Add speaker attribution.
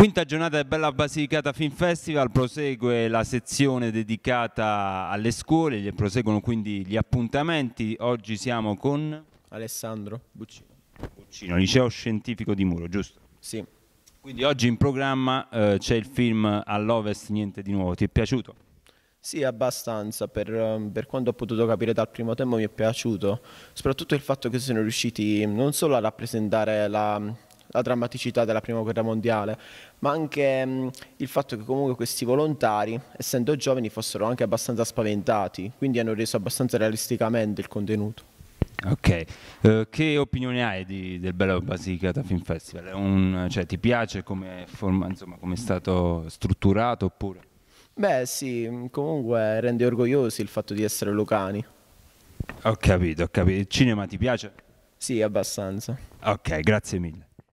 Speaker 1: Quinta giornata del Bella Basilicata Film Festival, prosegue la sezione dedicata alle scuole, proseguono quindi gli appuntamenti, oggi siamo con...
Speaker 2: Alessandro Buccino. Buccino, liceo
Speaker 1: scientifico di Muro, giusto? Sì. Quindi oggi in programma eh, c'è il film All'Ovest Niente di Nuovo, ti è piaciuto?
Speaker 2: Sì, abbastanza, per, ehm, per, quanto ho potuto capire dal primo tempo mi è piaciuto, soprattutto il fatto che sono riusciti non solo a rappresentare la la drammaticità della prima guerra mondiale, ma anche mh, mm, il fatto che comunque questi volontari, essendo giovani, fossero anche abbastanza spaventati, quindi hanno reso abbastanza realisticamente il contenuto.
Speaker 1: Ok, uh, che opinione hai di, del Bello Basilicata Film Festival? Un, cioè, ti piace come è stato strutturato oppure?
Speaker 2: Beh sì, comunque rende orgogliosi il fatto di essere lucani.
Speaker 1: Ho capito, ho capito. Il cinema
Speaker 2: ti piace? Sì, abbastanza.
Speaker 1: Ok, grazie mille.